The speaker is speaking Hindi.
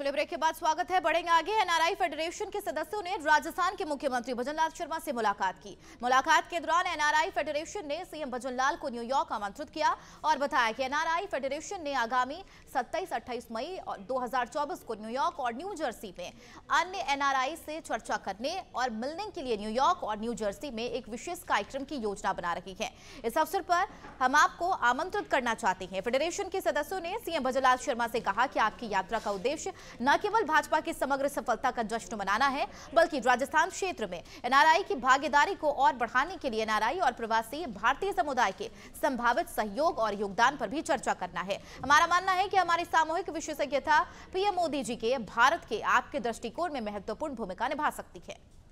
छोले ब्रेक के बाद स्वागत है बढ़ेंगे आगे एनआरआई फेडरेशन के सदस्यों ने राजस्थान के मुख्यमंत्री भजनलाल शर्मा से मुलाकात की मुलाकात के दौरान एनआरआई फेडरेशन ने सीएम भजनलाल को न्यूयॉर्क आमंत्रित किया और बताया कि एनआरआई फेडरेशन ने आगामी 27 28 मई 2024 को न्यूयॉर्क और न्यू जर्सी में अन्य एन से चर्चा करने और मिलने के लिए न्यूयॉर्क और न्यू जर्सी में एक विशेष कार्यक्रम की योजना बना रही है इस अवसर पर हम आपको आमंत्रित करना चाहते हैं फेडरेशन के सदस्यों ने सीएम भजनलाल शर्मा से कहा कि आपकी यात्रा का उद्देश्य न केवल भाजपा की समग्र सफलता का जश्न मनाना है बल्कि राजस्थान क्षेत्र में एनआरआई की भागीदारी को और बढ़ाने के लिए एनआरआई और प्रवासी भारतीय समुदाय के संभावित सहयोग और योगदान पर भी चर्चा करना है हमारा मानना है कि हमारी सामूहिक विशेषज्ञता पीएम मोदी जी के भारत के आपके दृष्टिकोण में महत्वपूर्ण भूमिका निभा सकती है